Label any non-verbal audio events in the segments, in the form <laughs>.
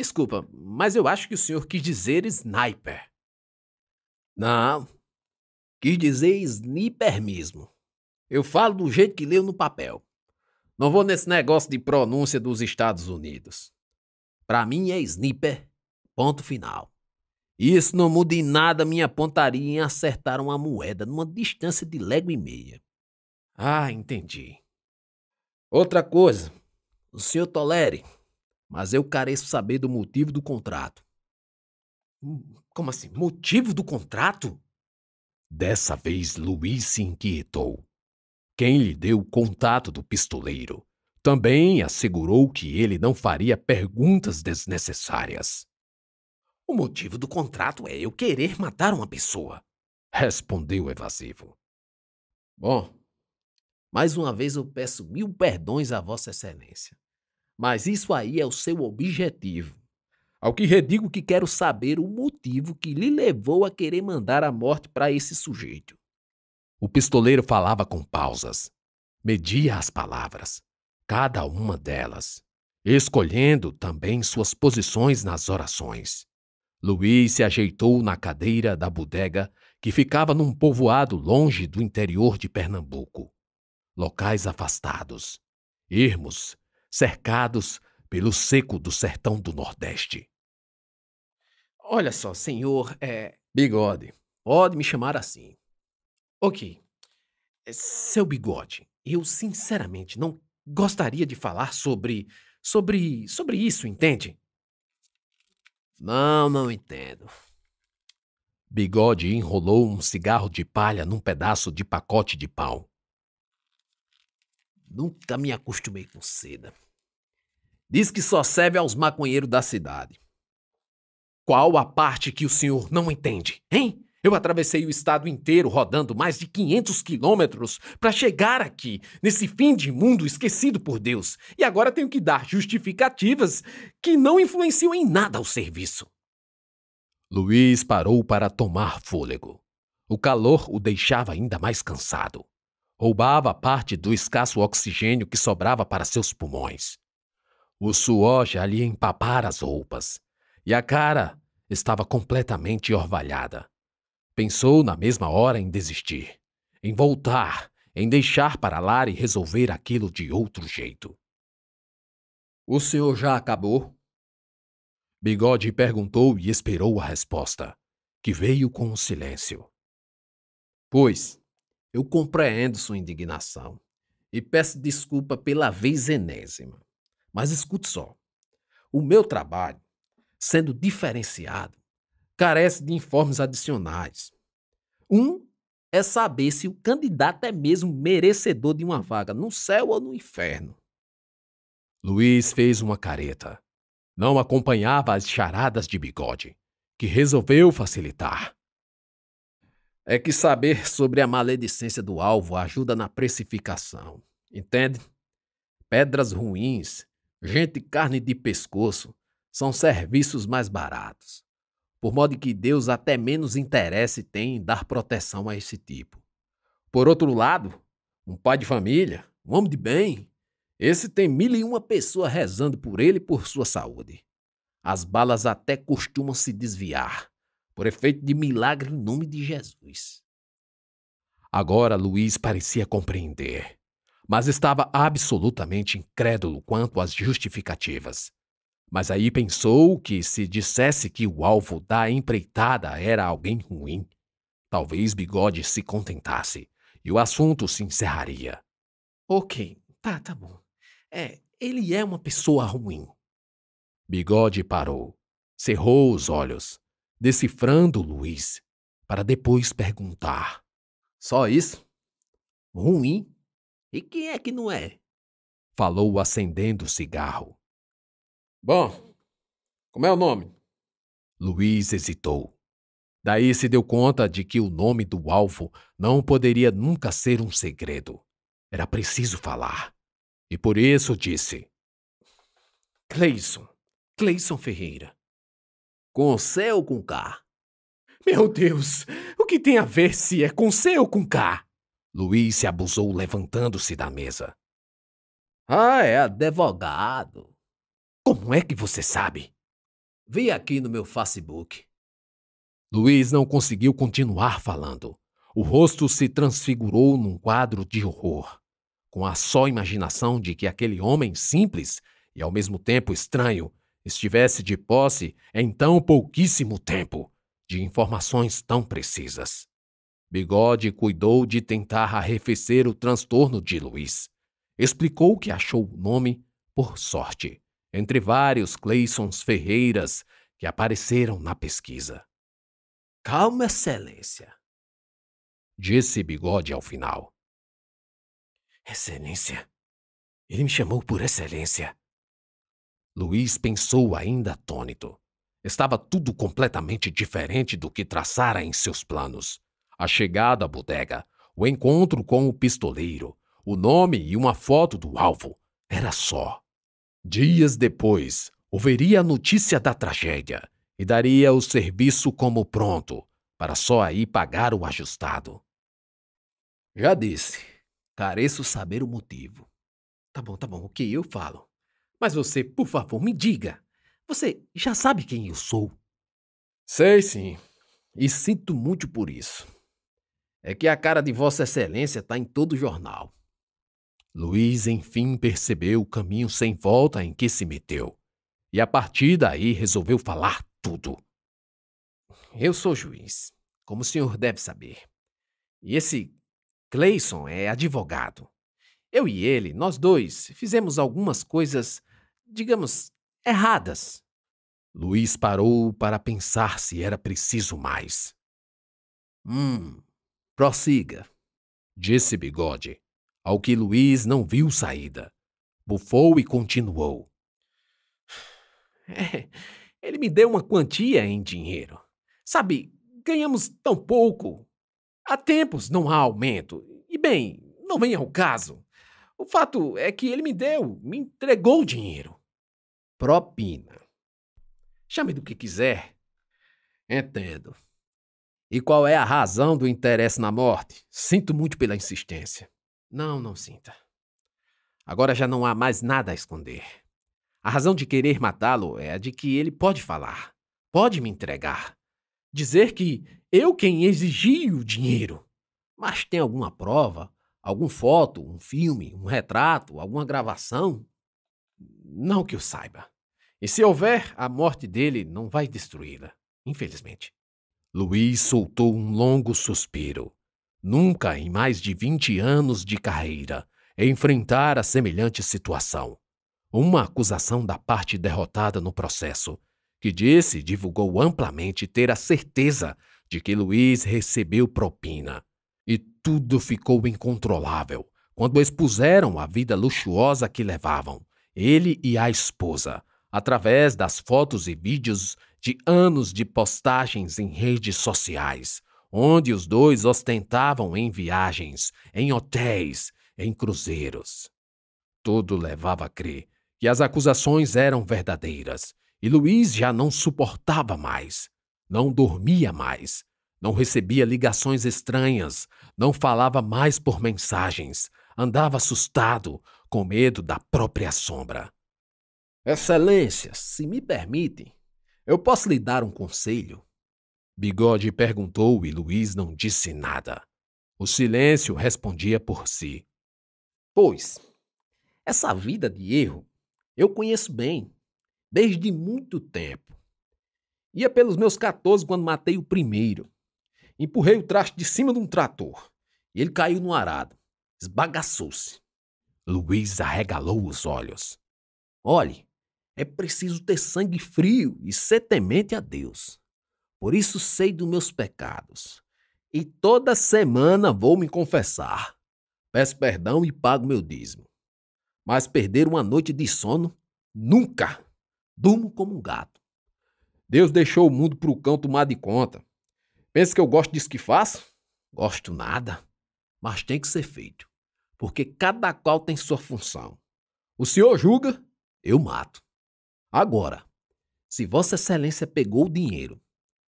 Desculpa, mas eu acho que o senhor quis dizer sniper. Não, quis dizer sniper mesmo. Eu falo do jeito que leio no papel. Não vou nesse negócio de pronúncia dos Estados Unidos. Para mim é sniper, ponto final. Isso não muda em nada minha pontaria em acertar uma moeda numa distância de légua e meia. Ah, entendi. Outra coisa, o senhor tolere mas eu careço saber do motivo do contrato. Hum, como assim? Motivo do contrato? Dessa vez Luiz se inquietou. Quem lhe deu o contato do pistoleiro também assegurou que ele não faria perguntas desnecessárias. O motivo do contrato é eu querer matar uma pessoa, respondeu evasivo. Bom, mais uma vez eu peço mil perdões a Vossa Excelência. Mas isso aí é o seu objetivo. Ao que redigo que quero saber o motivo que lhe levou a querer mandar a morte para esse sujeito. O pistoleiro falava com pausas. Media as palavras, cada uma delas, escolhendo também suas posições nas orações. Luiz se ajeitou na cadeira da bodega que ficava num povoado longe do interior de Pernambuco. Locais afastados, ermos cercados pelo seco do sertão do Nordeste. Olha só, senhor, é. Bigode. Pode me chamar assim. Ok. Seu bigode, eu sinceramente não gostaria de falar sobre. sobre. sobre isso, entende? Não, não entendo. Bigode enrolou um cigarro de palha num pedaço de pacote de pau. Nunca me acostumei com seda. Diz que só serve aos maconheiros da cidade. Qual a parte que o senhor não entende, hein? Eu atravessei o estado inteiro rodando mais de 500 quilômetros para chegar aqui, nesse fim de mundo esquecido por Deus, e agora tenho que dar justificativas que não influenciam em nada o serviço. Luiz parou para tomar fôlego. O calor o deixava ainda mais cansado roubava parte do escasso oxigênio que sobrava para seus pulmões. O suor já lhe empapara as roupas, e a cara estava completamente orvalhada. Pensou na mesma hora em desistir, em voltar, em deixar para lá e resolver aquilo de outro jeito. O senhor já acabou? Bigode perguntou e esperou a resposta, que veio com um silêncio. Pois, eu compreendo sua indignação e peço desculpa pela vez enésima. Mas escute só: o meu trabalho, sendo diferenciado, carece de informes adicionais. Um é saber se o candidato é mesmo merecedor de uma vaga no céu ou no inferno. Luiz fez uma careta. Não acompanhava as charadas de bigode, que resolveu facilitar é que saber sobre a maledicência do alvo ajuda na precificação. Entende? Pedras ruins, gente carne de pescoço, são serviços mais baratos. Por modo que Deus até menos interesse tem em dar proteção a esse tipo. Por outro lado, um pai de família, um homem de bem, esse tem mil e uma pessoas rezando por ele e por sua saúde. As balas até costumam se desviar, por efeito de milagre em nome de Jesus. Agora Luiz parecia compreender, mas estava absolutamente incrédulo quanto às justificativas. Mas aí pensou que se dissesse que o alvo da empreitada era alguém ruim, talvez Bigode se contentasse e o assunto se encerraria. Ok, tá, tá bom. É, ele é uma pessoa ruim. Bigode parou, cerrou os olhos decifrando Luiz, para depois perguntar: Só isso? Ruim? E quem é que não é? Falou acendendo o cigarro. Bom, como é o nome? Luiz hesitou. Daí se deu conta de que o nome do alvo não poderia nunca ser um segredo. Era preciso falar. E por isso disse: Cleison, Cleison Ferreira. Com C ou com K? Meu Deus, o que tem a ver se é com C ou com K? Luiz se abusou levantando-se da mesa. Ah, é advogado. Como é que você sabe? Vi aqui no meu Facebook. Luiz não conseguiu continuar falando. O rosto se transfigurou num quadro de horror. Com a só imaginação de que aquele homem simples e ao mesmo tempo estranho estivesse de posse em tão pouquíssimo tempo de informações tão precisas. Bigode cuidou de tentar arrefecer o transtorno de Luiz. Explicou que achou o nome, por sorte, entre vários Cleissons Ferreiras que apareceram na pesquisa. Calma, Excelência, disse Bigode ao final. Excelência, ele me chamou por Excelência. Luiz pensou ainda atônito. Estava tudo completamente diferente do que traçara em seus planos. A chegada à bodega, o encontro com o pistoleiro, o nome e uma foto do alvo. Era só. Dias depois, ouviria a notícia da tragédia e daria o serviço como pronto, para só aí pagar o ajustado. Já disse, careço saber o motivo. Tá bom, tá bom, o que eu falo? Mas você, por favor, me diga. Você já sabe quem eu sou? Sei sim. E sinto muito por isso. É que a cara de Vossa Excelência está em todo o jornal. Luiz, enfim, percebeu o caminho sem volta em que se meteu. E a partir daí resolveu falar tudo. Eu sou juiz, como o senhor deve saber. E esse Clayson é advogado. Eu e ele, nós dois, fizemos algumas coisas digamos, erradas. Luiz parou para pensar se era preciso mais. Hum, prossiga, disse Bigode, ao que Luiz não viu saída. Bufou e continuou. É, ele me deu uma quantia em dinheiro. Sabe, ganhamos tão pouco. Há tempos não há aumento. E bem, não vem ao caso. O fato é que ele me deu, me entregou o dinheiro propina. Chame do que quiser. Entendo. E qual é a razão do interesse na morte? Sinto muito pela insistência. Não, não sinta. Agora já não há mais nada a esconder. A razão de querer matá-lo é a de que ele pode falar, pode me entregar, dizer que eu quem exigi o dinheiro. Mas tem alguma prova, Alguma foto, um filme, um retrato, alguma gravação? Não que eu saiba. E se houver, a morte dele não vai destruí-la, infelizmente. Luiz soltou um longo suspiro. Nunca em mais de 20 anos de carreira enfrentara semelhante situação. Uma acusação da parte derrotada no processo, que disse divulgou amplamente ter a certeza de que Luiz recebeu propina. E tudo ficou incontrolável quando expuseram a vida luxuosa que levavam, ele e a esposa, através das fotos e vídeos de anos de postagens em redes sociais, onde os dois ostentavam em viagens, em hotéis, em cruzeiros. Tudo levava a crer que as acusações eram verdadeiras e Luiz já não suportava mais, não dormia mais, não recebia ligações estranhas, não falava mais por mensagens, andava assustado, com medo da própria sombra. Excelência, se me permitem, eu posso lhe dar um conselho? Bigode perguntou e Luiz não disse nada. O silêncio respondia por si. Pois, essa vida de erro eu conheço bem, desde muito tempo. Ia pelos meus 14 quando matei o primeiro. Empurrei o traste de cima de um trator e ele caiu no arado, esbagaçou-se. Luiz arregalou os olhos. Olhe, é preciso ter sangue frio e ser temente a Deus. Por isso sei dos meus pecados. E toda semana vou me confessar. Peço perdão e pago meu dízimo. Mas perder uma noite de sono, nunca. Durmo como um gato. Deus deixou o mundo para o cão tomar de conta. Pensa que eu gosto disso que faço? Gosto nada, mas tem que ser feito porque cada qual tem sua função. O senhor julga, eu mato. Agora, se Vossa Excelência pegou o dinheiro,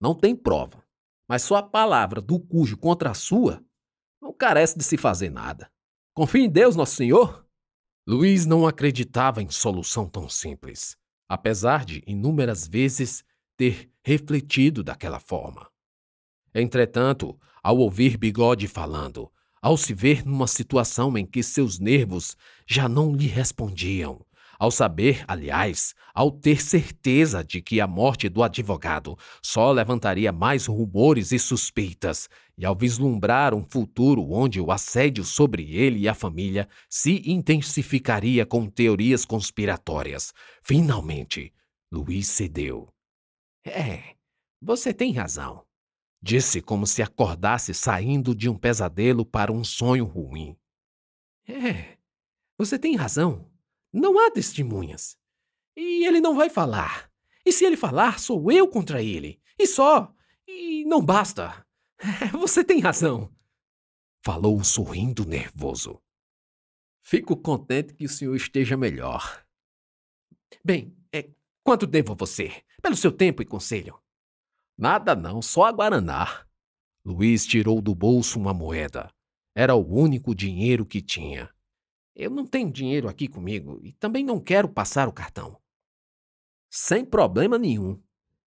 não tem prova, mas só a palavra do cujo contra a sua não carece de se fazer nada. Confie em Deus, nosso senhor. Luiz não acreditava em solução tão simples, apesar de inúmeras vezes ter refletido daquela forma. Entretanto, ao ouvir Bigode falando ao se ver numa situação em que seus nervos já não lhe respondiam, ao saber, aliás, ao ter certeza de que a morte do advogado só levantaria mais rumores e suspeitas, e ao vislumbrar um futuro onde o assédio sobre ele e a família se intensificaria com teorias conspiratórias, finalmente, Luiz cedeu. É, você tem razão. Disse como se acordasse saindo de um pesadelo para um sonho ruim. É, você tem razão. Não há testemunhas. E ele não vai falar. E se ele falar, sou eu contra ele. E só. E não basta. <laughs> Você tem razão. Falou sorrindo nervoso. Fico contente que o senhor esteja melhor. Bem, é, quanto devo a você? Pelo seu tempo e conselho. Nada não, só a Guaraná. Luiz tirou do bolso uma moeda. Era o único dinheiro que tinha. Eu não tenho dinheiro aqui comigo e também não quero passar o cartão. Sem problema nenhum.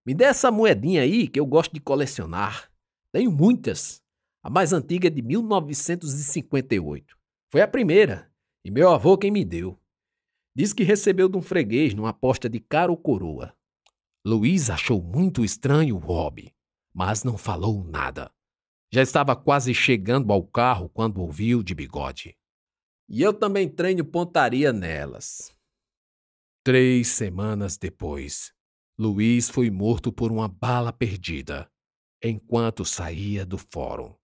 Me dê essa moedinha aí que eu gosto de colecionar. Tenho muitas. A mais antiga é de 1958. Foi a primeira e meu avô quem me deu. Diz que recebeu de um freguês numa aposta de caro coroa. Luiz achou muito estranho o hobby, mas não falou nada. Já estava quase chegando ao carro quando ouviu de bigode. E eu também treino pontaria nelas. Três semanas depois, Luiz foi morto por uma bala perdida enquanto saía do fórum.